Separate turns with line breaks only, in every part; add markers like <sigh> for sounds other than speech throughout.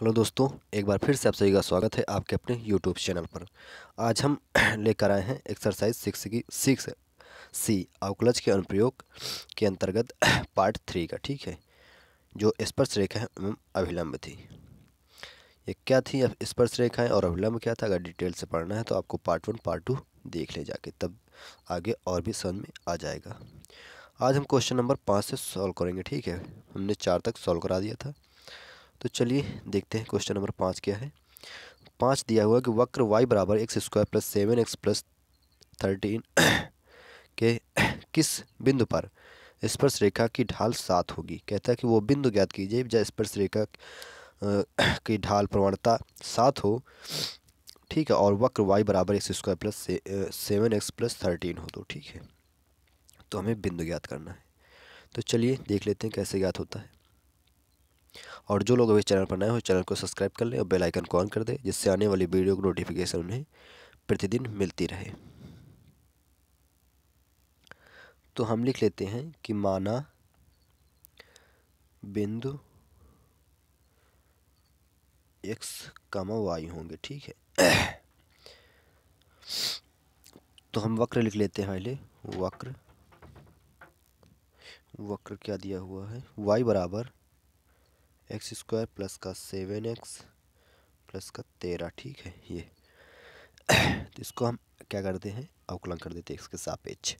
hello दोस्तों एक बार फिर से आप सभी का स्वागत है आपके अपने यूट्यूब चैनल पर आज हम <clears throat> लेकर आए हैं एक्सरसाइज सिक्स की सिक्स सी अवकलज के अनुप्रयोग के अंतर्गत <clears throat> पार्ट थ्री का ठीक है जो स्पर्श रेखा एवं अभिलंब थी ये क्या थी स्पर्श रेखाएं और अभिलंब क्या था अगर डिटेल से पढ़ना है तो आपको पार्ट वन पार्ट टू देख ले जाके तब आगे और भी समझ में आ जाएगा आज हम क्वेश्चन नंबर पाँच से सॉल्व करेंगे ठीक है हमने चार तक सॉल्व करा दिया था तो चलिए देखते हैं क्वेश्चन नंबर पाँच क्या है पाँच दिया हुआ कि वक्र वाई बराबर x square plus seven X plus thirteen के <coughs> किस बिंदु पर स्पर्श रेखा की ढाल सात होगी कहता है कि वो बिंदु ज्ञात कीजिए जब स्पर्श रेखा <coughs> की ढाल प्रवणता सात हो ठीक है और वक्र वाई बराबर x square plus seven X plus thirteen हो तो ठीक है तो हमें बिंदु ज्ञात करना है तो चलिए देख लेते हैं कैसे ज्ञात होता है और जो लोग अभी चैनल पर नए हो चैनल को सब्सक्राइब कर लें और बेल आइकन को ऑन कर दें जिससे आने वाली वीडियो की नोटिफिकेशन उन्हें प्रतिदिन मिलती रहे तो हम लिख लेते हैं कि माना बिंदु एक्स कामा वाई होंगे ठीक है तो हम वक्र लिख लेते हैं पहले वक्र वक्र क्या दिया हुआ है वाई बराबर एक्स स्क्वायर प्लस का सेवन एक्स प्लस का तेरह ठीक है ये तो इसको हम क्या करते हैं अवकलन कर देते हैं एक्स के सापेक्ष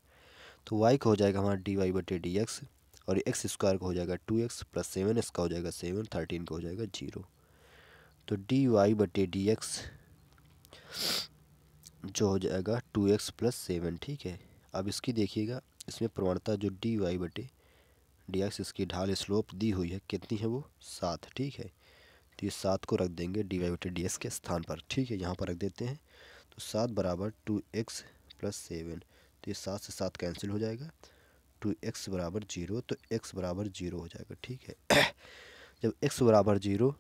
तो वाई का हो जाएगा हमारा डी वाई बटे डी एक्स और एक्स स्क्वायर का हो जाएगा two X plus seven X का हो जाएगा सेवन थर्टीन का हो जाएगा जीरो तो डी वाई बटे डी एक्स जो हो जाएगा टू एक्स प्लस सेवन ठीक है अब इसकी देखिएगा इसमें प्रवणता जो डी वाई बटे डी एक्स इसकी ढाल स्लोप दी हुई है कितनी है वो सात ठीक है तो ये सात को रख देंगे डी वाई बटे डी एक्स के स्थान पर ठीक है यहाँ पर रख देते हैं तो सात बराबर टू एक्स प्लस सेवन तो ये सात से सात कैंसिल हो जाएगा टू एक्स बराबर जीरो तो एक्स बराबर जीरो हो जाएगा ठीक है <coughs> जब एक्स बराबर जीरो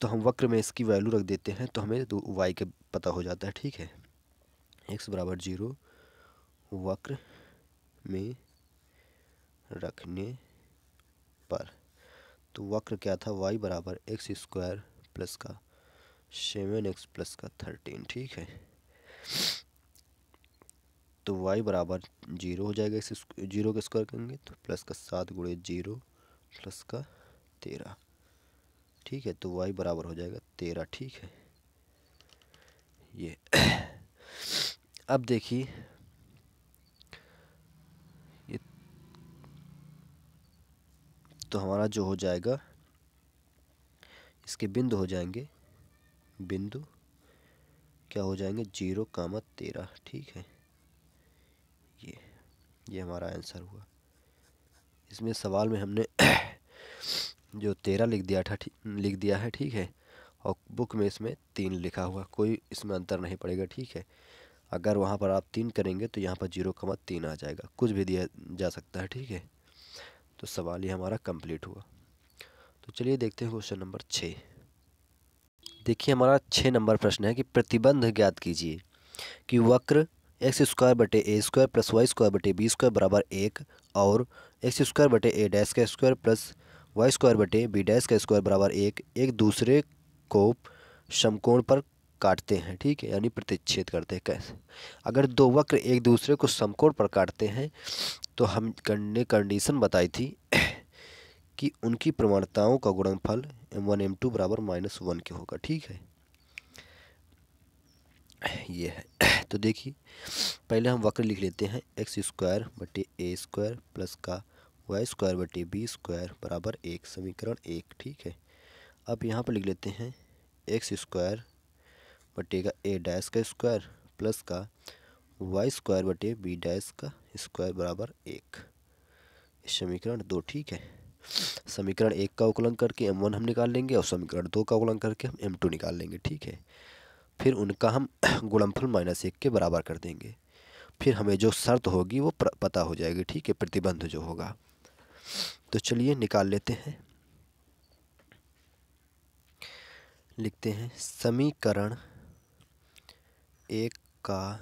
तो हम वक्र में इसकी वैल्यू रख देते हैं तो हमें तो वाई का पता हो जाता है ठीक है एक्स बराबर जीरो वक्र में रखने पर तो वक्र क्या था वाई बराबर एक्स स्क्वायर प्लस का सेवन एक्स प्लस का थर्टीन ठीक है तो वाई बराबर जीरो हो जाएगा इस जीरो का स्क्वायर करेंगे तो प्लस का सात गुड़े जीरो प्लस का तेरह ठीक है तो वाई बराबर हो जाएगा तेरह ठीक है ये <coughs> अब देखिए तो हमारा जो हो जाएगा इसके बिंदु हो जाएंगे बिंदु क्या हो जाएंगे जीरो कामा तेरह ठीक है ये ये हमारा आंसर हुआ इसमें सवाल में हमने <coughs> जो तेरह लिख दिया था लिख दिया है ठीक है और बुक में इसमें तीन लिखा हुआ कोई इसमें अंतर नहीं पड़ेगा ठीक है अगर वहाँ पर आप तीन करेंगे तो यहाँ पर जीरो कमा तीन आ जाएगा कुछ भी दिया जा सकता है ठीक है तो सवाल ये हमारा कंप्लीट हुआ तो चलिए देखते हैं क्वेश्चन नंबर छः देखिए हमारा छः नंबर प्रश्न है कि प्रतिबंध ज्ञात कीजिए कि वक्र एक्स स्क्वायर बटे ए स्क्वायर प्लस वाई स्क्वायर बटे बी स्क्वायर बराबर एक और एक्स स्क्वायर बटे ए डैश का स्क्वायर प्लस वाई स्क्वायर बटे बी डैश का स्क्वायर बराबर एक एक दूसरे को समकोण पर काटते हैं ठीक है यानी प्रतिच्छेद करते हैं कैसे अगर दो वक्र एक दूसरे को समकोण पर काटते हैं तो हम ने कंडीशन बताई थी <coughs> कि उनकी प्रमाणताओं का गुणनफल एम वन एम टू बराबर माइनस वन के होगा ठीक है <coughs> ये है <coughs> तो देखिए पहले हम वक्र लिख लेते हैं एक्स स्क्वायर बटे ए स्क्वायर प्लस का वाई स्क्वायर बटे बी स्क्वायर बराबर एक समीकरण एक ठीक है अब यहाँ पर लिख लेते हैं एक्स स्क्वायर का ए डैश का स्क्वायर प्लस का वाई स्क्वायर बटे बी डैश का स्क्वायर बराबर एक समीकरण दो ठीक है समीकरण एक का उकलन करके एम वन हम निकाल लेंगे और समीकरण दो का उकलन करके हम एम टू निकाल लेंगे ठीक है फिर उनका हम <coughs> गुणनफल माइनस एक के बराबर कर देंगे फिर हमें जो शर्त होगी वो पता हो जाएगी ठीक है प्रतिबंध जो होगा तो चलिए निकाल लेते हैं लिखते हैं समीकरण एक का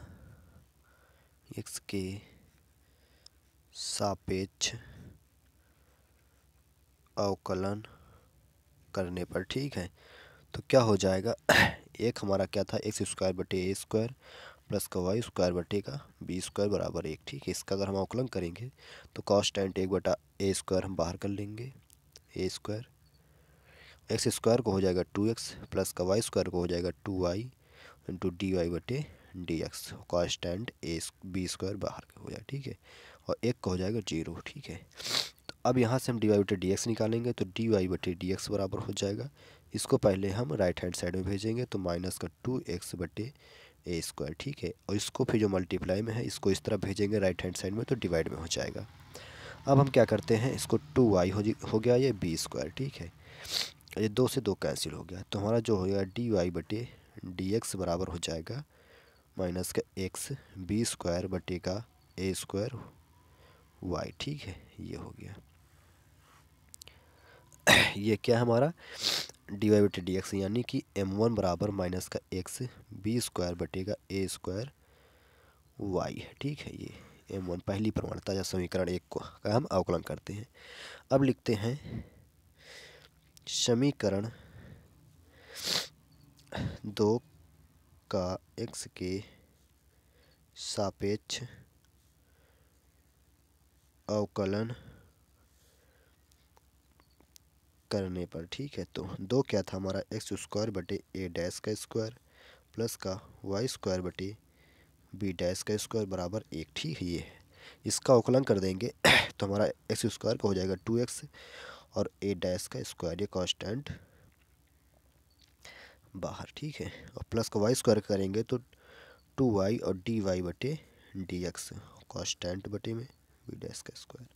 के सापेक्ष अवकलन करने पर ठीक है तो क्या हो जाएगा <clears throat> एक हमारा क्या था एक्स स्क्वायर बटे ए स्क्वायर प्लस का वाई स्क्वायर बटे का बी स्क्वायर बराबर एक ठीक है इसका अगर हम अवकलन करेंगे तो कॉन्स्टेंट एक बटा ए स्क्वायर हम बाहर कर लेंगे ए स्क्वायर एक्स स्क्वायर को हो जाएगा टू एक्स प्लस का वाई स्क्वायर को हो जाएगा two Y into D Y बटे D X constant A B square बाहर हो जाए ठीक है और एक का हो जाएगा जीरो ठीक है तो अब यहाँ से हम डी वाई बटे डी एक्स निकालेंगे तो डी वाई बटे डी एक्स बराबर हो जाएगा इसको पहले हम राइट हैंड साइड में भेजेंगे तो माइनस का टू एक्स बटे ए स्क्वायर ठीक है और इसको फिर जो मल्टीप्लाई में है इसको इस तरह भेजेंगे राइट हैंड साइड में तो डिवाइड में हो जाएगा अब हम क्या करते हैं इसको टू वाई हो गया ये बी स्क्वायर ठीक है ये दो से दो कैंसिल हो गया तो हमारा जो हो गया डी वाई बटे डी बराबर हो जाएगा माइनस का एक्स बी स्क्वायर बटे का ए स्क्वायर वाई ठीक है ये हो गया <coughs> ये क्या है हमारा डी वाई बटे डी एक्स यानी कि एम वन बराबर माइनस का एक्स बी स्क्वायर बटे का ए स्क्वायर वाई है ठीक है ये एम वन पहली प्रमाणता या समीकरण एक को का हम अवकलन करते हैं अब लिखते हैं समीकरण दो का एक्स के सापेक्ष अवकलन करने पर ठीक है तो दो क्या था हमारा एक्स स्क्वायर बटे ए डैश का स्क्वायर प्लस का वाई स्क्वायर बटे बी डैश का स्क्वायर बराबर एक ठीक है ये इसका अवकलन कर देंगे <coughs> तो हमारा एक्स स्क्वायर का हो जाएगा टू एक्स और ए डैश का स्क्वायर ये कांस्टेंट बाहर ठीक है और प्लस को वाई स्क्वायर करेंगे तो टू वाई और डी वाई बटे डी एक्स कॉन्स्टेंट बटे में वी डैस का स्क्वायर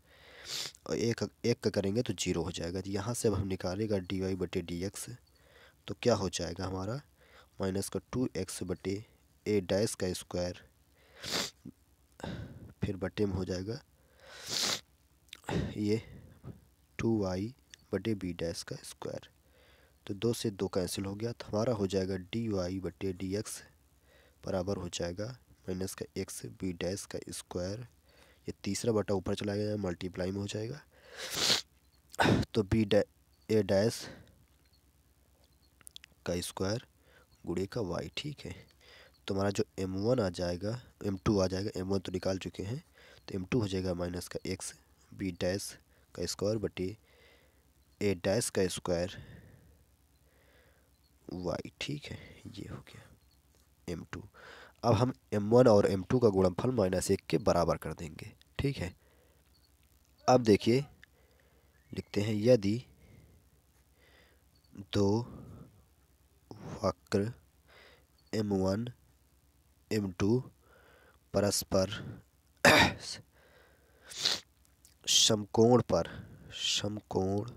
और एक एक का करेंगे तो जीरो हो जाएगा तो यहाँ से अब हम निकालेगा डी वाई बटे डी एक्स तो क्या हो जाएगा हमारा माइनस का टू एक्स बटे ए डैस का स्क्वायर फिर बटे में हो जाएगा ये टू वाई बटे बी डैस का स्क्वायर तो दो से दो कैंसिल हो गया तो हमारा हो जाएगा डी वाई बटे डी एक्स बराबर हो जाएगा माइनस का एक्स बी डैस का स्क्वायर ये तीसरा बटा ऊपर चला गया मल्टीप्लाई में हो जाएगा तो बी डे ए का स्क्वायर गुड़े का वाई ठीक है तो हमारा जो एम वन आ जाएगा एम टू आ जाएगा एम वन तो निकाल चुके हैं तो एम टू हो जाएगा माइनस का एक्स बी डैस का स्क्वायर बटे ए डैस का स्क्वायर वाई ठीक है ये हो गया एम टू अब हम एम वन और एम टू का गुणनफल माइनस एक के बराबर कर देंगे ठीक है अब देखिए लिखते हैं यदि दो वक्र एम वन एम टू परस्पर समकोण पर समकोण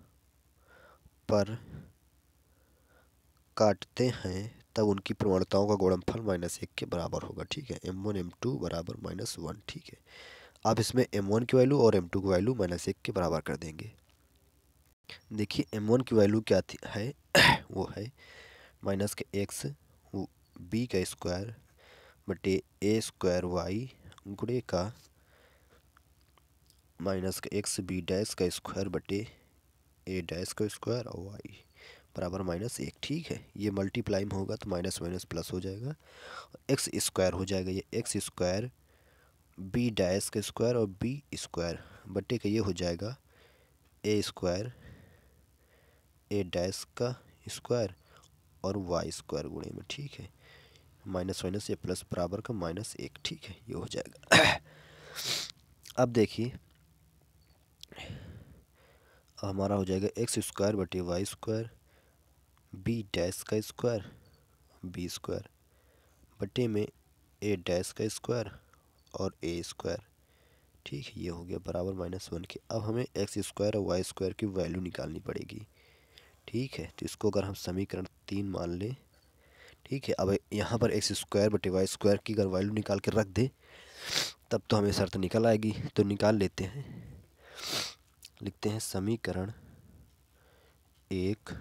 पर काटते हैं तब उनकी प्रवणताओं का गुणनफल माइनस एक के बराबर होगा ठीक है एम वन एम टू बराबर माइनस वन ठीक है आप इसमें एम वन की वैल्यू और एम टू की वैल्यू माइनस एक के बराबर कर देंगे देखिए एम वन की वैल्यू क्या थी है <coughs> वो है माइनस के एक्स बी का स्क्वायर बटे ए स्क्वायर वाई गुड़े का माइनस का एक्स बी डैश का स्क्वायर बटे ए डैश का स्क्वायर और वाई बराबर माइनस एक ठीक है ये मल्टीप्लाई में होगा तो माइनस माइनस प्लस हो जाएगा एक्स स्क्वायर हो जाएगा ये एक्स स्क्वायर बी डैश का स्क्वायर और बी स्क्वायर बटे का ये हो जाएगा ए स्क्वायर ए डैश का स्क्वायर और वाई स्क्वायर गुणे में ठीक है माइनस माइनस ये प्लस बराबर का माइनस एक ठीक है ये हो जाएगा <coughs> अब देखिए हमारा हो जाएगा एक्स स्क्वायर बटे वाई स्क्वायर बी डैश का स्क्वायर बी स्क्वायर बटे में ए डैश का स्क्वायर और ए स्क्वायर ठीक है ये हो गया बराबर माइनस वन के अब हमें एक्स स्क्वायर और वाई स्क्वायर की वैल्यू निकालनी पड़ेगी ठीक है तो इसको अगर हम समीकरण तीन मान लें ठीक है अब यहाँ पर एक्स स्क्वायर बटे वाई स्क्वायर की अगर वैल्यू निकाल के रख दे तब तो हमें शर्त निकल आएगी तो निकाल लेते हैं लिखते हैं समीकरण एक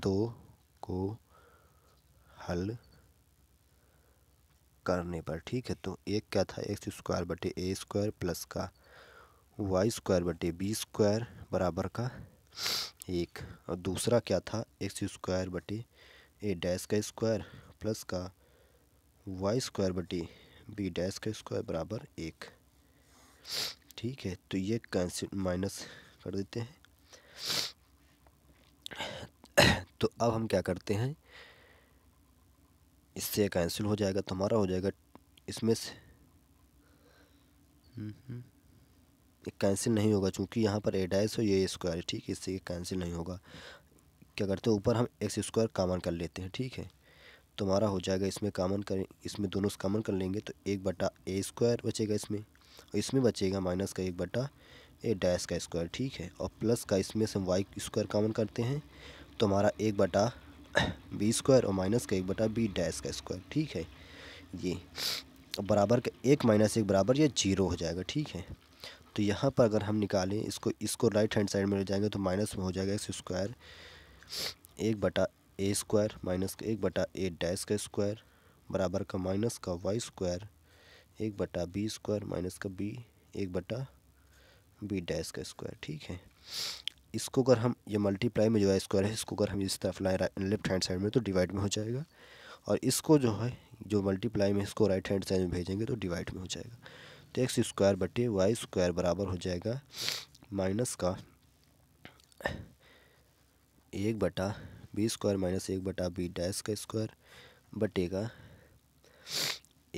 दो को हल करने पर ठीक है तो एक क्या था एक्स स्क्वायर बटे ए स्क्वायर प्लस का वाई स्क्वायर बटे बी स्क्वायर बराबर का एक और दूसरा क्या था एक्स स्क्वायर बटे ए डैश का स्क्वायर प्लस का वाई स्क्वायर बटे बी डैश का स्क्वायर बराबर एक ठीक है तो ये कैंसिल माइनस कर देते हैं तो अब हम क्या करते हैं इससे कैंसिल हो जाएगा तो हमारा हो जाएगा इसमें से कैंसिल नहीं होगा चूँकि यहाँ पर ए डाइस हो ये स्क्वायर है ठीक है इससे कैंसिल नहीं होगा क्या करते हैं ऊपर हम एक्स स्क्वायर कामन कर लेते हैं ठीक है तो हमारा हो जाएगा इसमें कामन करें इसमें दोनों से कामन कर लेंगे तो एक बटा ए स्क्वायर बचेगा इसमें और इसमें बचेगा माइनस का एक बटा ए डैस का स्क्वायर ठीक है और प्लस का इसमें से हम वाई स्क्वायर कामन करते हैं तो हमारा एक बटा बी स्क्वायर और माइनस का एक बटा बी डैश का स्क्वायर ठीक है ये बराबर का एक माइनस एक बराबर ये जीरो हो जाएगा ठीक है तो यहाँ पर अगर हम निकालें इसको इसको राइट हैंड साइड में ले जाएंगे तो माइनस में हो जाएगा एक्स स्क्वायर एक बटा ए स्क्वायर माइनस का एक बटा ए डैश का स्क्वायर बराबर का माइनस का वाई स्क्वायर एक बटा बी स्क्वायर माइनस का बी एक बटा बी डैश का स्क्वायर ठीक है इसको अगर हम ये मल्टीप्लाई में जो है स्क्वायर है इसको अगर हम इस तरफ लाएँ लेफ्ट हैंड साइड में तो डिवाइड में हो जाएगा और इसको जो है जो मल्टीप्लाई में इसको राइट हैंड साइड में भेजेंगे तो डिवाइड में हो जाएगा तो एक्स स्क्वायर बटे वाई स्क्वायर बराबर हो जाएगा माइनस का एक बटा बी स्क्वायर माइनस एक बटा बी डैश का स्क्वायर बटेगा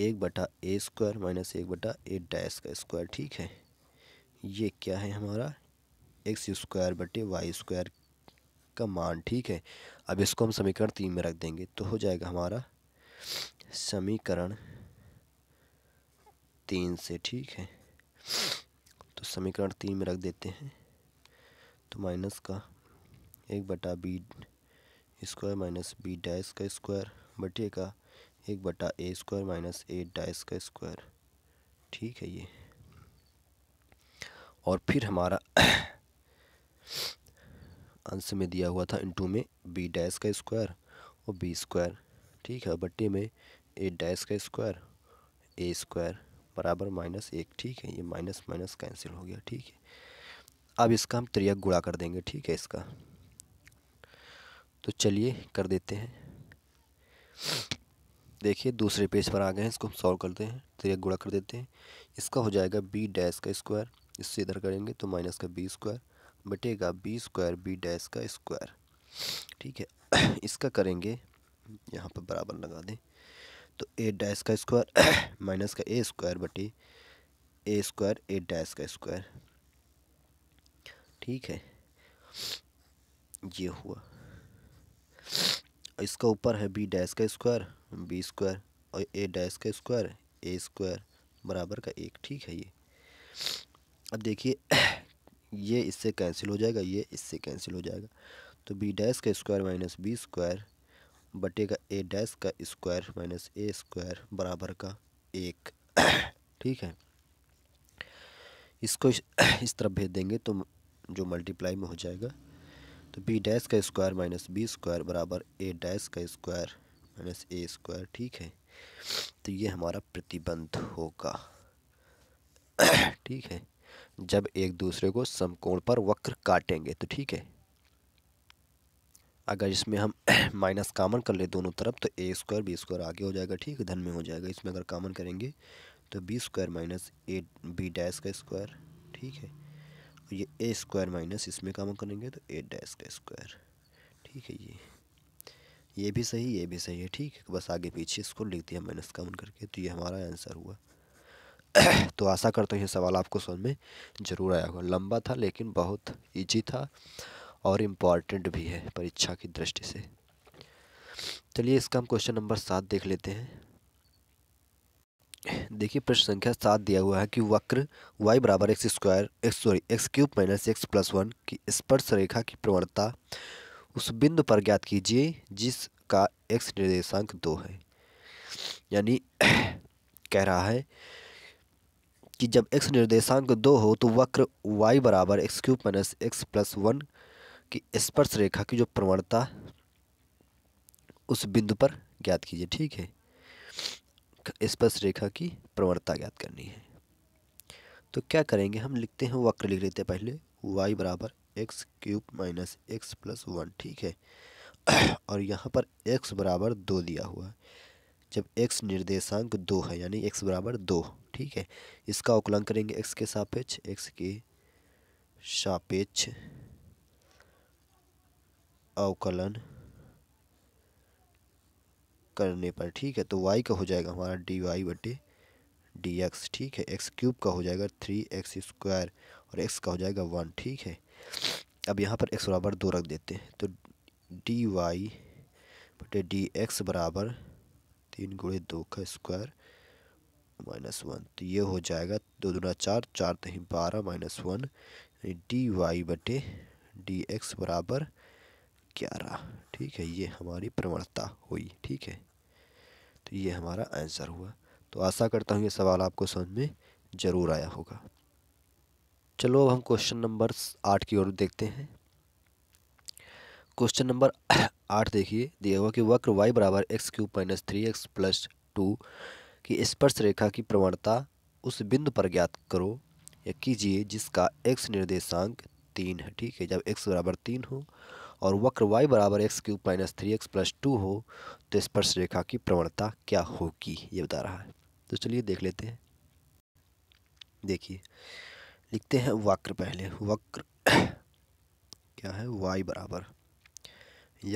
एक बटा ए स्क्वायर माइनस एक बटा ए डैश का स्क्वायर ठीक है ये क्या है हमारा एक्स स्क्वायर बटे वाई स्क्वायर का मान ठीक है अब इसको हम समीकरण तीन में रख देंगे तो हो जाएगा हमारा समीकरण तीन से ठीक है तो समीकरण तीन में रख देते हैं तो माइनस का एक बटा B square minus b dash का स्क्वायर बटे का एक बटा a square minus a dash का स्क्वायर ठीक है ये और फिर हमारा आंसर में दिया हुआ था इंटू में बी डैश का स्क्वायर और बी स्क्वायर ठीक है बट्टे में ए डैश का स्क्वायर ए स्क्वायर बराबर माइनस एक ठीक है ये माइनस माइनस कैंसिल हो गया ठीक है अब इसका हम त्रियक गुड़ा कर देंगे ठीक है इसका तो चलिए कर देते हैं देखिए दूसरे पेज पर आ गए हैं इसको हम सॉल्व करते हैं त्रियक गुड़ा कर देते हैं इसका हो जाएगा बी डैश का स्क्वायर इससे इधर करेंगे तो माइनस का बी स्क्वायर बटेगा बी स्क्वायर बी डैस का स्क्वायर ठीक है <coughs> इसका करेंगे यहाँ पर बराबर लगा दें तो ए डैस का स्क्वायर माइनस <coughs> का ए स्क्वायर बटे ए स्क्वायर ए डैस का स्क्वायर ठीक है ये हुआ इसका ऊपर है बी डैस का स्क्वायर बी स्क्वायर और ए डैस का स्क्वायर ए स्क्वायर बराबर का एक ठीक है ये अब देखिए ये इससे कैंसिल हो जाएगा ये इससे कैंसिल हो जाएगा तो बी डैश का स्क्वायर माइनस बी स्क्वायर बटे का ए डैश का स्क्वायर माइनस ए स्क्वायर बराबर का एक ठीक है इसको इस, इस तरफ भेज देंगे तो जो मल्टीप्लाई में हो जाएगा तो बी डैश का स्क्वायर माइनस बी स्क्वायर बराबर ए डैश का स्क्वायर माइनस ए स्क्वायर ठीक है तो ये हमारा प्रतिबंध होगा ठीक है जब एक दूसरे को समकोण पर वक्र काटेंगे तो ठीक है अगर इसमें हम <clears throat> माइनस कामन कर ले दोनों तरफ तो ए स्क्वायर बी स्क्वायर आगे हो जाएगा ठीक है धन में हो जाएगा इसमें अगर कामन करेंगे तो b square minus a b dash का स्क्वायर ठीक है और तो ये ए स्क्वायर माइनस इसमें कामन करेंगे तो ए डैश का स्क्वायर ठीक है ये ये भी सही ये भी सही है ठीक है बस आगे पीछे इसको लिख दिया माइनस कामन करके तो ये हमारा आंसर हुआ तो आशा करता हूँ ये सवाल आपको समझ में ज़रूर आया होगा लंबा था लेकिन बहुत ईजी था और इम्पॉर्टेंट भी है परीक्षा की दृष्टि से चलिए इसका हम क्वेश्चन नंबर सात देख लेते हैं देखिए प्रश्न संख्या सात दिया हुआ है कि वक्र y बराबर x square x sorry x cube minus x plus one की स्पर्श रेखा की प्रवणता उस बिंदु पर ज्ञात कीजिए जिसका एक्स निर्देशांक दो है यानी कह रहा है कि जब एक्स निर्देशांक दो हो तो वक्र वाई बराबर x cube minus x plus one की स्पर्श रेखा की जो प्रवणता उस बिंदु पर ज्ञात कीजिए ठीक है स्पर्श रेखा की प्रवणता ज्ञात करनी है तो क्या करेंगे हम लिखते हैं वक्र लिख लेते हैं पहले वाई बराबर x cube minus x plus one ठीक है <clears throat> और यहाँ पर एक्स बराबर दो दिया हुआ है जब एक्स निर्देशांक दो है यानी एक्स बराबर दो ठीक है इसका अवकलन करेंगे एक्स के सापेक्ष एक्स के सापेक्ष अवकलन करने पर ठीक है तो वाई का हो जाएगा हमारा डी वाई बटे डी एक्स ठीक है एक्स क्यूब का हो जाएगा थ्री एक्स स्क्वायर और एक्स का हो जाएगा वन ठीक है अब यहाँ पर एक्स बराबर दो रख देते हैं तो डी वाई बटे डी एक्स बराबर तीन गुड़े दो का स्क्वायर माइनस वन तो ये हो जाएगा दो दूना चार चार तही बारह माइनस वन डी वाई बटे डी एक्स बराबर ग्यारह ठीक है ये हमारी प्रवणता हुई ठीक है तो ये हमारा आंसर हुआ तो आशा करता हूँ ये सवाल आपको समझ में ज़रूर आया होगा चलो अब हम क्वेश्चन नंबर आठ की ओर देखते हैं क्वेश्चन नंबर आठ देखिए दिया हुआ कि वक्र वाई बराबर x cube minus three x plus two कि स्पर्श रेखा की प्रवणता उस बिंदु पर ज्ञात करो या कीजिए जिसका एक्स निर्देशांक तीन है ठीक है जब एक्स बराबर तीन हो और वक्र वाई बराबर x cube minus three x plus two हो तो स्पर्श रेखा की प्रवणता क्या होगी ये बता रहा है तो चलिए देख लेते हैं देखिए लिखते हैं वक्र पहले वक्र <coughs> क्या है वाई बराबर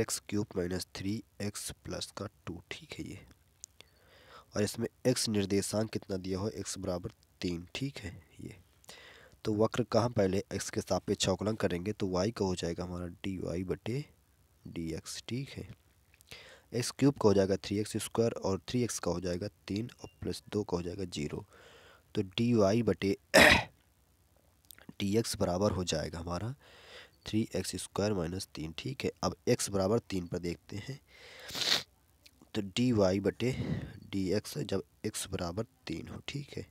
x cube minus three x plus का टू ठीक है ये और इसमें एक्स निर्देशांक कितना दिया हो एक्स बराबर तीन ठीक है ये तो वक्र का हम पहले एक्स के सापेक्ष अवकलन करेंगे तो वाई का हो जाएगा हमारा डी वाई बटे डी एक्स ठीक है एक्स क्यूब का हो जाएगा थ्री एक्स स्क्वायर और थ्री एक्स का हो जाएगा तीन और प्लस दो का हो जाएगा जीरो तो डी वाई बटे डी <coughs> एक्स बराबर हो जाएगा हमारा थ्री एक्स स्क्वायर माइनस तीन ठीक है अब एक्स बराबर तीन पर देखते हैं तो डी वाई बटे डी एक्स जब एक्स बराबर तीन हो ठीक है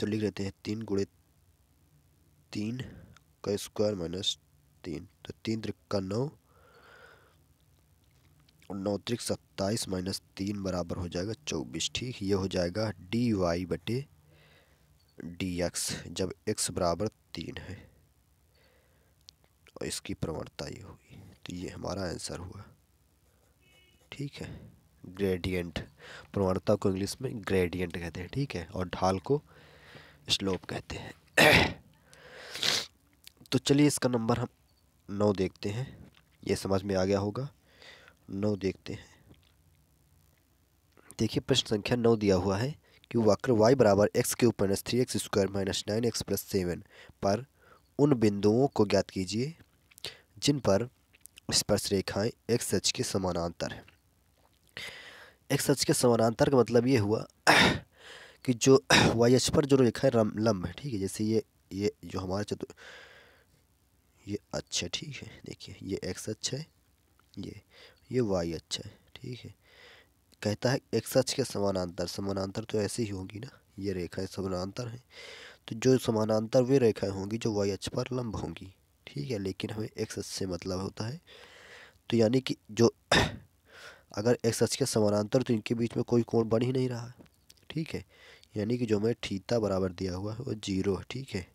तो लिख लेते हैं तीन गुड़े तीन का स्क्वायर माइनस तीन तो तीन का नौ और नौ त्रिक सत्ताईस माइनस तीन बराबर हो जाएगा चौबीस ठीक ये हो जाएगा डी वाई बटे डी एक्स जब एक्स बराबर तीन है और इसकी प्रवणता ये होगी तो ये हमारा आंसर हुआ ठीक है ग्रेडियंट प्रवणता को इंग्लिश में ग्रेडियंट कहते हैं ठीक है और ढाल को स्लोप कहते हैं <coughs> तो चलिए इसका नंबर हम नौ देखते हैं ये समझ में आ गया होगा नौ देखते हैं देखिए प्रश्न संख्या नौ दिया हुआ है कि वक्र वाई बराबर x cube minus three x square minus nine x plus seven पर उन बिंदुओं को ज्ञात कीजिए जिन पर स्पर्श रेखाएं एक्स एच के समानांतर हैं एक्स एच के समानांतर का मतलब ये हुआ <clears throat> कि जो वाई <clears throat> एच पर जो रेखा है लम्ब है ठीक है जैसे ये ये जो हमारा चतुर ये अच्छा ठीक है देखिए ये एक्स अच्छा है ये ये वाई अच्छा है ठीक है कहता है एक्स अक्ष के समानांतर समानांतर तो ऐसे ही होगी ना ये रेखाएं समानांतर हैं तो जो समानांतर वे रेखाएं होंगी जो वाई अक्ष पर लंब होंगी ठीक है लेकिन हमें एक्स अक्ष से मतलब होता है तो यानी कि जो <clears throat> अगर एक्स अक्ष के समानांतर तो इनके बीच में कोई कोण बन ही नहीं रहा ठीक है यानी कि जो हमें ठीता बराबर दिया हुआ है वो जीरो है ठीक है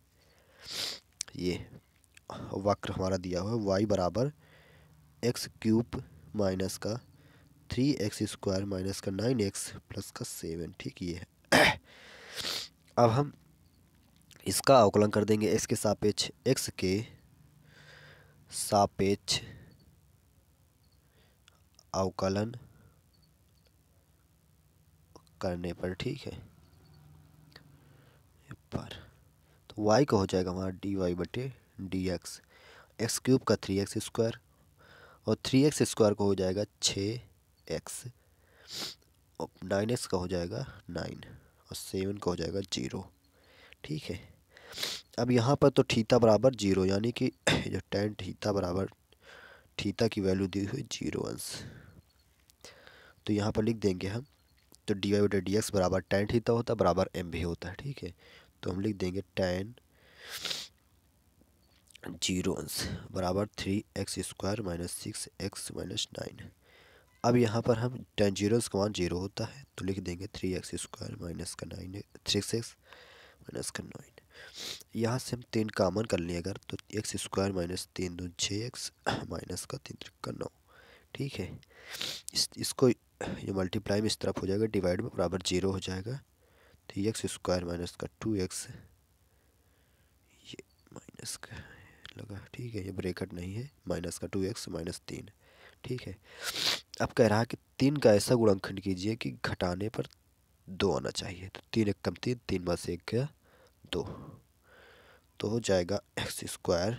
ये वक्र हमारा दिया हुआ है वाई बराबर एक्स क्यूब माइनस का थ्री एक्स स्क्वायर माइनस का नाइन एक्स प्लस का सेवन ठीक ये है <clears throat> अब हम इसका अवकलन कर देंगे एक्स के सापेक्ष एक्स के सापेक्ष अवकलन करने पर ठीक है पर तो वाई का हो जाएगा हमारा डी वाई बटे डी एक्स एक्स क्यूब का थ्री एक्स स्क्वायर और थ्री एक्स स्क्वायर का हो जाएगा छ एक्स और नाइन एक्स का हो जाएगा नाइन और सेवन का हो जाएगा जीरो ठीक है अब यहाँ पर तो ठीता बराबर जीरो यानी कि <coughs> जो टेन ठीता बराबर ठीता की वैल्यू दी हुई जीरो अंश तो यहाँ पर लिख देंगे हम तो डी वाई बटा डी एक्स बराबर टेन थीटा होता है बराबर एम भी होता है ठीक है तो हम लिख देंगे टेन जीरो बराबर three x square minus six x minus nine अब यहाँ पर हम टेन जीरो का मान जीरो होता है तो लिख देंगे थ्री एक्स स्क्वायर माइनस का नाइन थ्री एक्स माइनस का नाइन यहाँ से हम तीन कामन कर लें अगर तो एक्स स्क्वायर माइनस तीन दो छः एक्स माइनस का तीन का नौ ठीक है इस, इसको ये मल्टीप्लाई में इस तरफ हो जाएगा डिवाइड में बराबर जीरो हो जाएगा थ्री एक्स स्क्वायर माइनस का टू एक्स ये माइनस का लगा ठीक है ये ब्रेकट नहीं है माइनस का टू एक्स माइनस तीन ठीक है अब कह रहा है कि तीन का ऐसा गुणनखंड कीजिए कि घटाने पर दो आना चाहिए तो तीन एक कम तीन तीन बस एक गया दो तो हो जाएगा एक्स स्क्वायर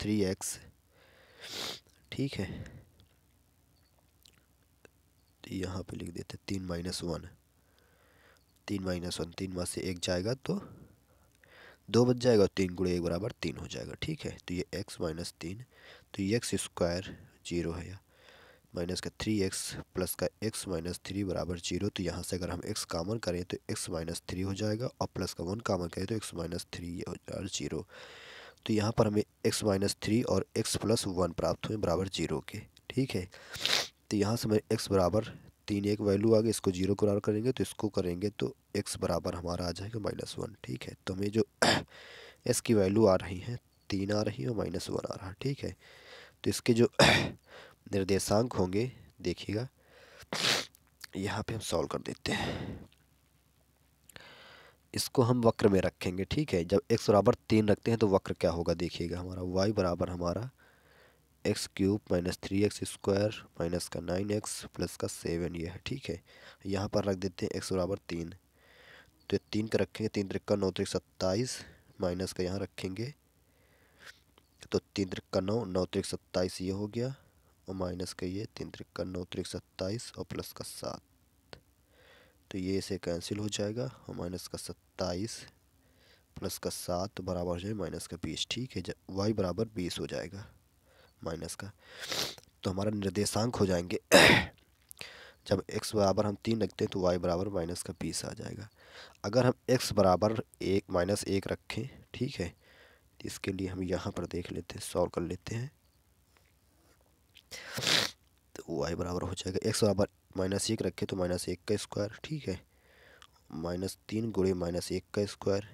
थ्री एक्स ठीक है यहाँ पे लिख देते तीन माइनस वन तीन माइनस वन तीन में से एक जाएगा तो दो बच जाएगा और तीन गुड़े एक बराबर तीन हो जाएगा ठीक है तो ये एक्स माइनस तीन तो ये एक्स स्क्वायर जीरो है या माइनस का थ्री एक्स प्लस का एक्स माइनस थ्री बराबर जीरो तो यहाँ से अगर हम एक्स कामन करें तो एक्स माइनस थ्री हो जाएगा और प्लस का वन कामन करें तो एक्स माइनस थ्री हो जाएगा जीरो तो यहाँ पर हमें एक्स माइनस थ्री और एक्स प्लस वन प्राप्त हुए बराबर जीरो के ठीक है तो यहाँ से मैं एक्स बराबर तीन एक वैल्यू आ गई इसको जीरो करार करेंगे तो इसको करेंगे तो एक्स बराबर हमारा आ जाएगा माइनस वन ठीक है तो हमें जो एस <coughs> की वैल्यू आ रही है तीन आ रही है और माइनस वन आ रहा है ठीक है तो इसके जो <coughs> निर्देशांक होंगे देखिएगा <coughs> यहाँ पे हम सॉल्व कर देते हैं इसको हम वक्र में रखेंगे ठीक है जब एक्स बराबर तीन रखते हैं तो वक्र क्या होगा देखिएगा हमारा वाई बराबर हमारा x cube minus three x square minus का नाइन एक्स प्लस का सेवन ये है ठीक है यहाँ पर रख देते हैं एक्स बराबर तीन तो तीन का रखेंगे तीन तिरक्का नौ तरीक सत्ताईस माइनस का यहाँ रखेंगे तो तीन तिरक्का नौ नौ तरीक सत्ताईस ये हो गया और माइनस का ये तीन तिरक्का नौ तरीक सत्ताईस और प्लस का सात तो ये इसे कैंसिल हो जाएगा और माइनस का सत्ताईस प्लस का सात बराबर हो जाए माइनस का बीस ठीक है वाई बराबर बीस हो जाएगा माइनस का तो हमारा निर्देशांक हो जाएंगे <coughs> जब x बराबर हम तीन रखते हैं तो y बराबर माइनस का बीस आ जाएगा अगर हम x बराबर एक माइनस एक रखें ठीक है तो इसके लिए हम यहाँ पर देख लेते हैं सॉल्व कर लेते हैं <coughs> तो वाई बराबर हो जाएगा एक्स बराबर माइनस एक रखें तो माइनस एक का स्क्वायर ठीक है माइनस तीन गुड़े माइनस एक का स्क्वायर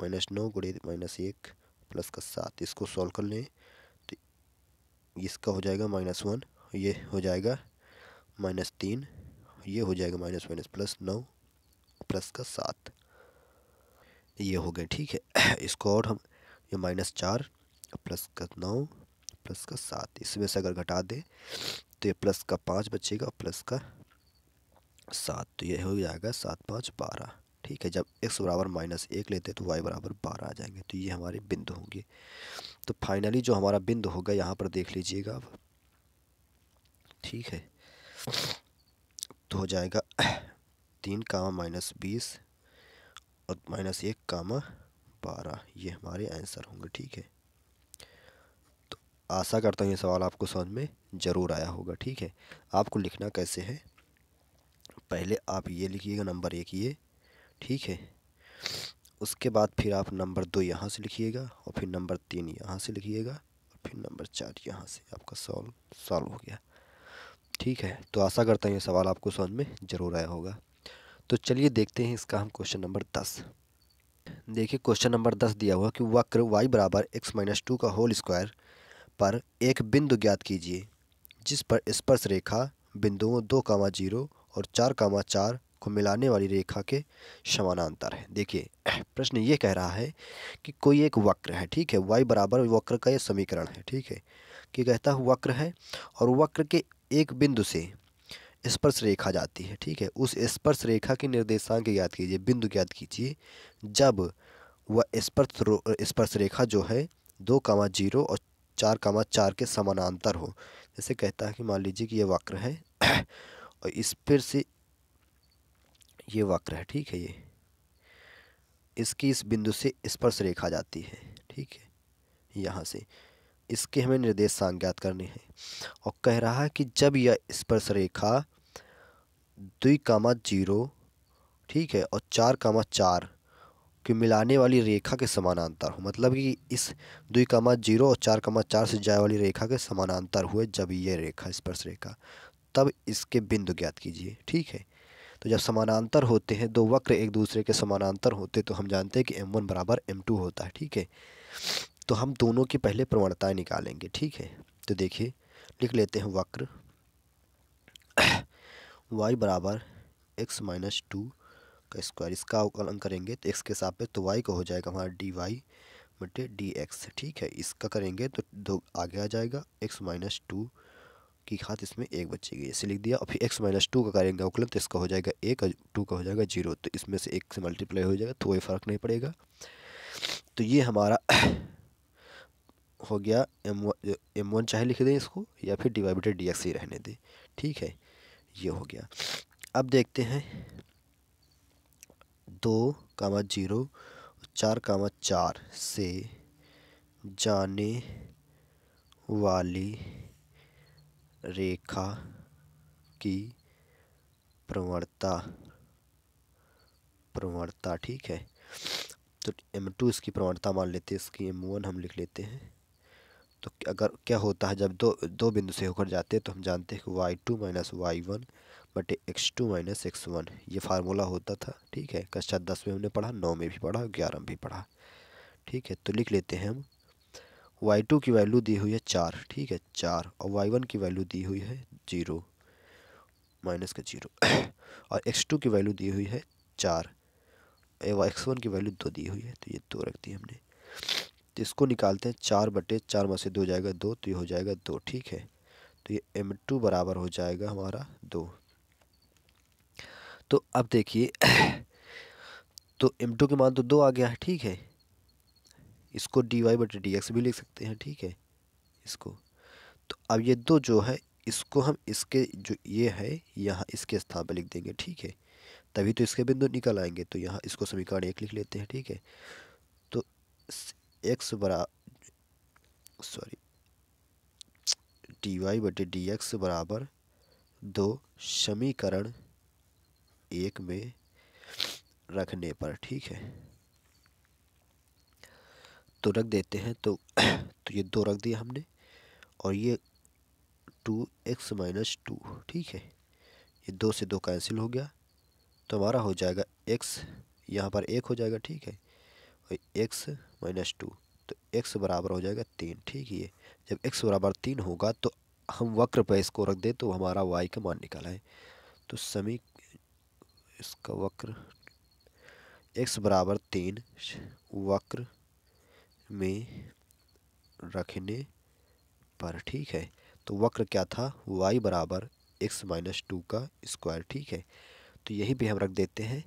माइनस नौ गुड़े माइनस एक प्लस का सात इसको सॉल्व कर लें इसका हो जाएगा माइनस वन ये हो जाएगा माइनस तीन ये हो जाएगा माइनस माइनस प्लस नौ प्लस का सात ये हो गए ठीक है <clears throat> इसको और हम ये माइनस चार प्लस का नौ प्लस का सात इसमें से अगर घटा दें तो ये प्लस का पाँच बचेगा प्लस का सात तो ये हो जाएगा सात पाँच बारह ठीक है जब एक्स बराबर माइनस एक लेते हैं तो वाई बराबर बारह आ जाएंगे तो ये हमारे बिंदु होंगे तो फाइनली जो हमारा बिंद होगा यहाँ पर देख लीजिएगा आप ठीक है तो हो जाएगा <clears throat> तीन कामा माइनस बीस और माइनस एक कामा बारह ये हमारे आंसर होंगे ठीक है तो आशा करता हूँ ये सवाल आपको समझ में ज़रूर आया होगा ठीक है आपको लिखना कैसे है पहले आप ये लिखिएगा नंबर एक ये ठीक है उसके बाद फिर आप नंबर दो यहाँ से लिखिएगा और फिर नंबर तीन यहाँ से लिखिएगा और फिर नंबर चार यहाँ से आपका सॉल्व सॉल्व हो गया ठीक है तो आशा करता हूँ ये सवाल आपको समझ में ज़रूर आया होगा तो चलिए देखते हैं इसका हम क्वेश्चन नंबर दस देखिए क्वेश्चन नंबर दस दिया हुआ कि वक्र वाई बराबर एक्स माइनस टू का होल स्क्वायर पर एक बिंदु ज्ञात कीजिए जिस पर स्पर्श रेखा बिंदुओं दो कामा जीरो और चार कामा चार को मिलाने वाली रेखा के समानांतर है देखिए <clears throat> प्रश्न ये कह रहा है कि कोई एक वक्र है ठीक है वाई बराबर वक्र का यह समीकरण है ठीक है कि कहता है वक्र है और वक्र के एक बिंदु से स्पर्श रेखा जाती है ठीक है उस स्पर्श रेखा की निर्देशांक याद कीजिए बिंदु याद कीजिए जब वह स्पर्श स्पर्श रेखा जो है दो कामा जीरो और चार कामा चार के समानांतर हो जैसे कहता है कि मान लीजिए कि यह वक्र है <clears throat> और इस पर से ये वक्र है ठीक है ये इसकी इस बिंदु से स्पर्श रेखा जाती है ठीक है यहाँ से इसके हमें निर्देश ज्ञात करने हैं और कह रहा है कि जब यह स्पर्श रेखा दुई कामा जीरो ठीक है और चार कामा चार की मिलाने वाली रेखा के समानांतर हो मतलब कि इस दुई कामा जीरो और चार कामा चार से जाए वाली रेखा के समानांतर हुए जब ये रेखा स्पर्श रेखा तब इसके बिंदु ज्ञात कीजिए ठीक है तो जब समानांतर होते हैं दो वक्र एक दूसरे के समानांतर होते तो हम जानते हैं कि एम वन बराबर एम टू होता है ठीक है तो हम दोनों की पहले प्रवणताएँ निकालेंगे ठीक है तो देखिए लिख लेते हैं वक्र वाई बराबर एक्स माइनस टू का स्क्वायर इसका अवकलन करेंगे तो एक्स के हिसाब पर तो वाई का हो जाएगा हमारा डी वाई बटे डी एक्स ठीक है इसका करेंगे तो दो आगे आ जाएगा एक्स माइनस टू की घात इसमें एक बचेगी इसे लिख दिया और फिर एक्स माइनस टू का कार्य अवकलन तो इसका हो जाएगा एक और टू का हो जाएगा जीरो तो इसमें से एक से मल्टीप्लाई हो जाएगा तो कोई फ़र्क नहीं पड़ेगा तो ये हमारा <coughs> हो गया एम एम वन चाहे लिख दें इसको या फिर डिवाइडेड डी एक्स ही रहने दें ठीक है ये हो गया अब देखते हैं दो कामा जीरो चार कामा चार से जाने वाली रेखा की प्रवणता प्रवणता ठीक है तो एम टू इसकी प्रवणता मान लेते हैं इसकी एम वन हम लिख लेते हैं तो अगर क्या होता है जब दो दो बिंदु से होकर जाते हैं तो हम जानते हैं कि y two minus y one बटे x two minus x one ये फार्मूला होता था ठीक है कक्षा दस में हमने पढ़ा नौ में भी पढ़ा ग्यारह में भी पढ़ा ठीक है तो लिख लेते हैं हम वाई टू की वैल्यू दी हुई है चार ठीक है चार और वाई वन की वैल्यू दी हुई है जीरो माइनस का जीरो और एक्स टू की वैल्यू दी हुई है चार एक्स वन की वैल्यू दो दी हुई है तो ये दो रख दी हमने तो इसको निकालते हैं चार बटे चार में से दो जाएगा दो तो ये हो जाएगा दो ठीक है तो ये एम टू बराबर हो जाएगा हमारा दो तो अब देखिए <coughs> तो एम टू के मान तो दो आ गया है ठीक है इसको डी वाई बटे डी एक्स भी लिख सकते हैं ठीक है इसको तो अब ये दो जो है इसको हम इसके जो ये है यहाँ इसके स्थान पर लिख देंगे ठीक है तभी तो इसके बिंदु निकल आएंगे तो यहाँ इसको समीकरण एक लिख लेते हैं ठीक है तो एक्स बरा सॉरी डी वाई बटे डी एक्स बराबर दो समीकरण एक में रखने पर ठीक है तो रख देते हैं तो <clears throat> तो ये दो रख दिया हमने और ये टू एक्स माइनस टू ठीक है ये दो से दो कैंसिल हो गया तो हमारा हो जाएगा एक्स यहाँ पर एक हो जाएगा ठीक है और एक्स माइनस टू तो एक्स बराबर हो जाएगा तीन ठीक है जब एक्स बराबर तीन होगा तो हम वक्र पर इसको रख दें तो हमारा वाई का मान निकाला है तो समी इसका वक्र एक्स बराबर तीन वक्र में रखने पर ठीक है तो वक्र क्या था y बराबर एक्स माइनस टू का स्क्वायर ठीक है तो यही भी हम रख देते हैं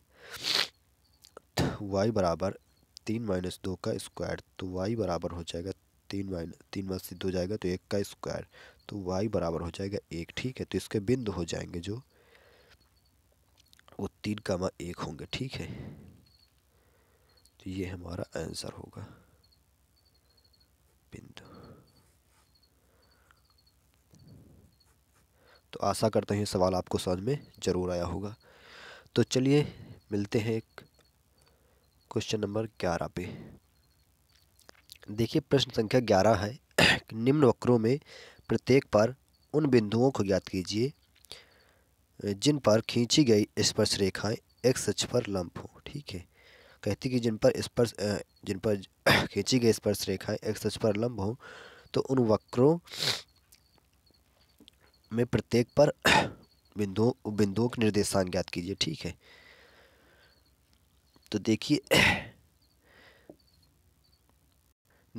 y बराबर तीन माइनस दो का स्क्वायर तो y बराबर हो जाएगा तीन माइनस तीन माइनस दो जाएगा तो एक का स्क्वायर तो y बराबर हो जाएगा एक ठीक है तो इसके बिंदु हो जाएंगे जो वो तीन कामा एक होंगे ठीक है तो ये हमारा आंसर होगा बिंदु तो आशा करते हैं सवाल आपको समझ में ज़रूर आया होगा तो चलिए मिलते हैं एक क्वेश्चन नंबर ग्यारह पे देखिए प्रश्न संख्या ग्यारह है निम्न वक्रों में प्रत्येक पर उन बिंदुओं को ज्ञात कीजिए जिन पर खींची गई स्पर्श रेखाएं एक्स अक्ष पर लंब हो ठीक है कहती कि जिन पर स्पर्श जिन पर <coughs> खींची गई स्पर्श रेखाएं एक सच पर लंब हों तो उन वक्रों में प्रत्येक पर <coughs> बिंदुओं बिंदुओं के निर्देशांक ज्ञात कीजिए ठीक है तो देखिए <coughs>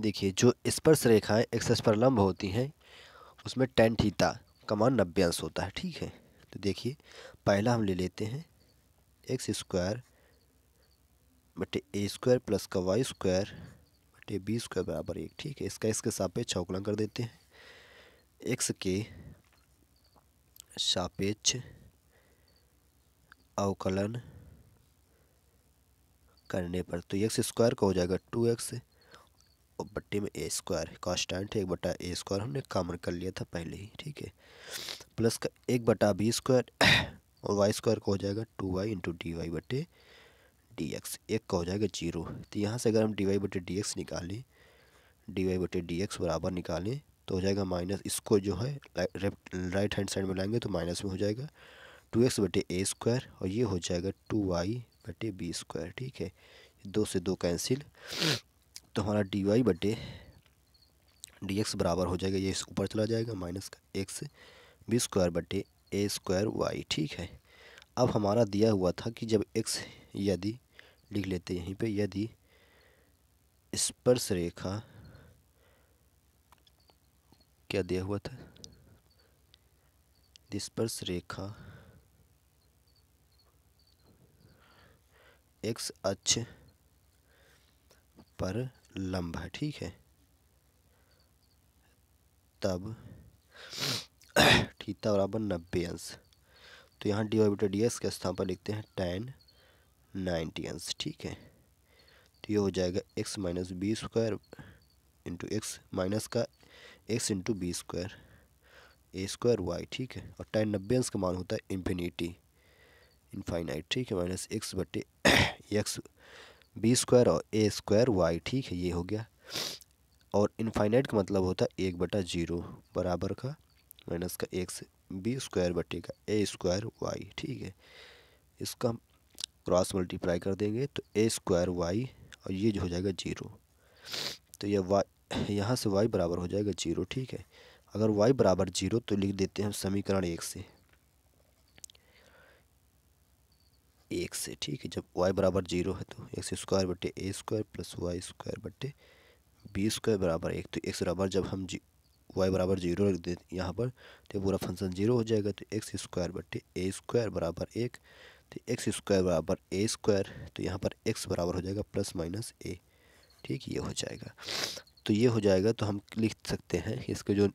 देखिए जो स्पर्श रेखाएं एक सच पर लंब होती हैं उसमें टेन थीटा का मान नब्बे अंश होता है ठीक है तो देखिए पहला हम ले लेते हैं एक्स स्क्वायर बटे ए स्क्वायर प्लस का वाई स्क्वायर बटे बी स्क्वायर बराबर एक ठीक है इसका इसके सापेक्ष अवकलन कर देते हैं एक्स के सापेक्ष अवकलन करने पर तो एक्स स्क्वायर का हो जाएगा टू एक्स और बट्टे में ए स्क्वायर कॉन्स्टेंट एक बटा ए स्क्वायर हमने कामन कर लिया था पहले ही ठीक है प्लस का एक बटा बी स्क्वायर और वाई स्क्वायर का हो जाएगा two Y into D Y बटे डी एक्स एक का हो जाएगा जीरो तो यहाँ से अगर हम डी वाई बटे डी एक्स निकालें डी वाई बटे डी एक्स बराबर निकालें तो हो जाएगा माइनस इसको जो है राइट हैंड साइड में लाएंगे तो माइनस में हो जाएगा टू एक्स बटे ए स्क्वायर और ये हो जाएगा टू वाई बटे बी स्क्वायर ठीक है दो से दो कैंसिल तो हमारा डी वाई बटे डी एक्स बराबर हो जाएगा ये ऊपर चला जाएगा माइनस का एक्स बी स्क्वायर बटे ए स्क्वायर वाई ठीक है अब हमारा दिया हुआ था कि जब एक्स यदि लिख लेते हैं यहीं पे यदि स्पर्श रेखा क्या दिया हुआ था स्पर्श रेखा एक्स अक्ष पर लंब है ठीक है तब <clears throat> थीटा बराबर नब्बे अंश तो यहाँ डी ऑर्बिटल डी एक्स के स्थान पर लिखते हैं टेन नाइन्टी आंसर ठीक है तो ये हो जाएगा x minus b square into x minus का x into b square a square y ठीक है और टाइम नब्बे अंश का मान होता है इन्फिनिटी इनफाइनाइट ठीक है माइनस एक्स बटे एक्स बी स्क्वायर और ए स्क्वायर वाई ठीक है ये हो गया और इनफाइनाइट का मतलब होता है एक बटा जीरो बराबर का माइनस का एक्स बी स्क्वायर बटे का ए स्क्वायर वाई ठीक है इसका क्रॉस मल्टीप्लाई कर देंगे तो ए स्क्वायर वाई और ये जो हो जाएगा जीरो तो यह वाई यहाँ से वाई बराबर हो जाएगा जीरो ठीक है अगर वाई बराबर जीरो तो लिख देते हैं हम समीकरण एक से एक से ठीक है जब वाई बराबर जीरो है तो एक्स स्क्वायर बटे ए स्क्वायर प्लस वाई स्क्वायर बटे बी स्क्वायर बराबर एक तो एक्स बराबर जब हम जी वाई बराबर जीरो रख देते यहाँ पर तो पूरा फंक्शन जीरो हो जाएगा तो एक्स स्क्वायर बटे ए स्क्वायर बराबर एक तो एक्स स्क्वायर बराबर ए स्क्वायर तो यहाँ पर एक्स बराबर हो जाएगा प्लस माइनस ए ठीक ये हो जाएगा तो ये हो जाएगा तो हम लिख सकते हैं इसके जो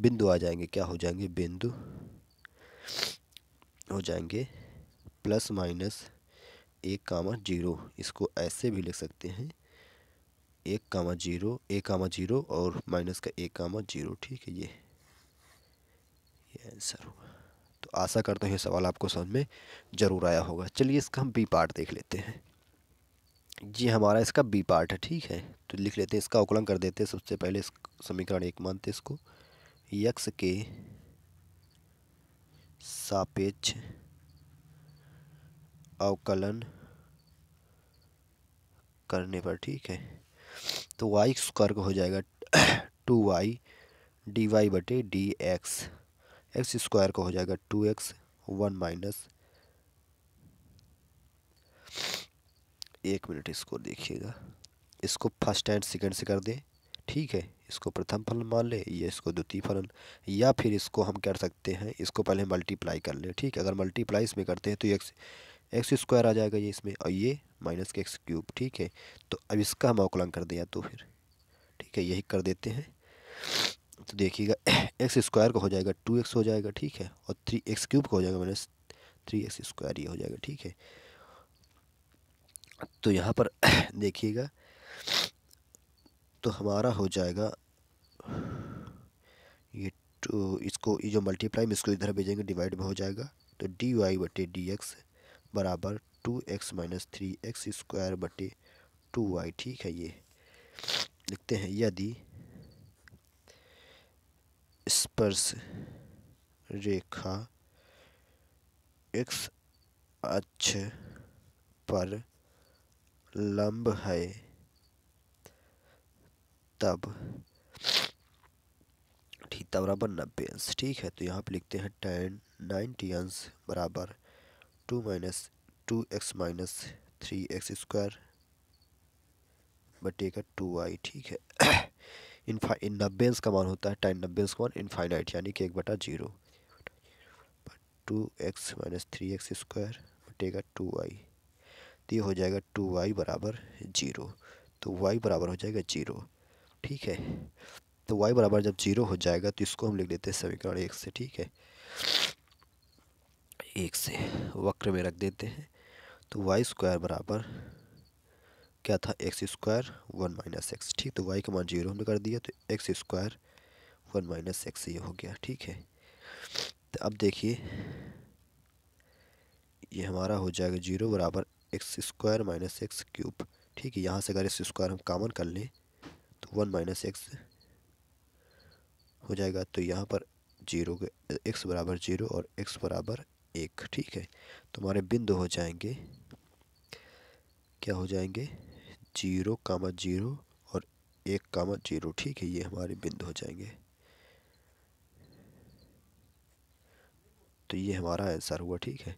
बिंदु आ जाएंगे क्या हो जाएंगे बिंदु हो जाएंगे प्लस माइनस एक कामा जीरो इसको ऐसे भी लिख सकते हैं एक कामा जीरो एक कामा जीरो और माइनस का एक कामा जीरो ठीक है ये ये आंसर होगा आशा करता हूँ ये सवाल आपको समझ में ज़रूर आया होगा चलिए इसका हम बी पार्ट देख लेते हैं जी हमारा इसका बी पार्ट है ठीक है तो लिख लेते हैं इसका अवकलन कर देते हैं सबसे पहले इस समीकरण एक मानते हैं इसको यक्स के सापेक्ष अवकलन करने पर ठीक है तो वाई स्क्वायर हो जाएगा टू वाई डी वाई बटे डी एक्स एक्स स्क्वायर का हो जाएगा टू एक्स वन माइनस एक मिनट इसको देखिएगा इसको फर्स्ट एंड सेकंड से कर दें ठीक है इसको प्रथम फलन मान लें या इसको द्वितीय फलन या फिर इसको हम कर सकते हैं इसको पहले मल्टीप्लाई कर लें ठीक अगर मल्टीप्लाई इसमें करते हैं तो एक्स एक्स स्क्वायर आ जाएगा ये इसमें और ये माइनस के एक्स क्यूब ठीक है तो अब इसका हम अवकलन कर दिया तो फिर ठीक है यही कर देते हैं तो देखिएगा एक्स <clears throat> स्क्वायर का हो जाएगा टू एक्स हो जाएगा ठीक है और थ्री एक्स क्यूब का हो जाएगा माइनस थ्री एक्स स्क्वायर ये हो जाएगा ठीक है तो यहाँ पर <clears throat> देखिएगा तो हमारा हो जाएगा ये टू इसको ये जो मल्टीप्लाई में इसको इधर भेजेंगे डिवाइड में हो जाएगा तो डी वाई बटे डी एक्स बराबर two x minus three x square बटे टू वाई ठीक है ये लिखते हैं यदि स्पर्श रेखा एक्स अक्ष पर लंब है तब थीटा बराबर नब्बे अंश ठीक है तो यहाँ पे लिखते हैं टेन नाइन्टी अंश बराबर two minus two x minus three x square बटेगा टू आई ठीक है इन नब्बेस का मान होता है टेन नब्बेस का मान इनफाइनाइट यानी कि एक बटा zero two x minus three x square बटेगा टू वाई तो ये हो जाएगा टू वाई बराबर जीरो तो वाई बराबर हो जाएगा जीरो ठीक है तो वाई बराबर जब जीरो हो जाएगा तो इसको हम लिख लेते हैं समीकरण एक से ठीक है एक से वक्र में रख देते हैं तो वाई स्क्वायर बराबर क्या था x square one minus x ठीक तो वाई का मान जीरो हमने कर दिया तो x square one minus x ये हो गया ठीक है तो अब देखिए ये हमारा हो जाएगा जीरो बराबर x square minus x cube ठीक है यहाँ से अगर एक्स स्क्वायर हम कामन कर लें तो वन माइनस एक्स हो जाएगा तो यहाँ पर जीरो के एक्स बराबर जीरो और एक्स बराबर एक ठीक है तो हमारे बिंदु हो जाएंगे क्या हो जाएंगे जीरो कामा जीरो और एक कामा जीरो ठीक है ये हमारे बिंदु हो जाएंगे तो ये हमारा आंसर हुआ ठीक है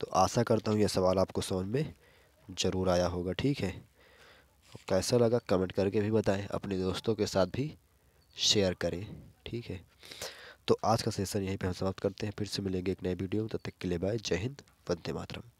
तो आशा करता हूँ यह सवाल आपको समझ में ज़रूर आया होगा ठीक है कैसा लगा कमेंट करके भी बताएं अपने दोस्तों के साथ भी शेयर करें ठीक है तो आज का सेशन यहीं पे हम समाप्त करते हैं फिर से मिलेंगे एक नए वीडियो में तब तक के लिए बाय जय हिंद वंदे मातरम